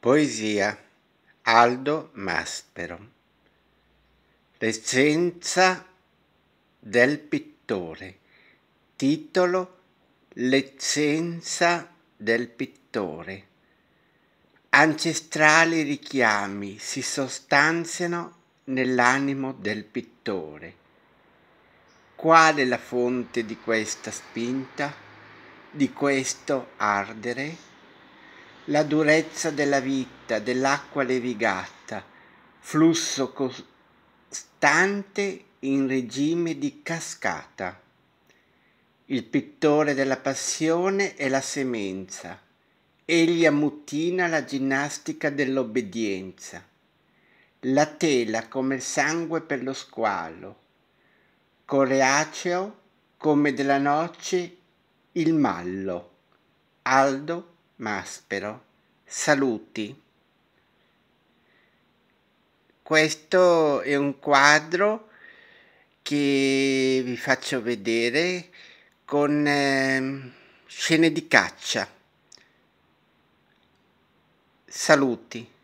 Poesia Aldo Maspero L'essenza del pittore Titolo L'essenza del pittore Ancestrali richiami si sostanziano nell'animo del pittore. Qual è la fonte di questa spinta, di questo ardere? la durezza della vita, dell'acqua levigata, flusso costante in regime di cascata. Il pittore della passione è la semenza, egli ammutina la ginnastica dell'obbedienza, la tela come il sangue per lo squalo, coreaceo come della noce il mallo, aldo maspero saluti. Questo è un quadro che vi faccio vedere con eh, scene di caccia. Saluti.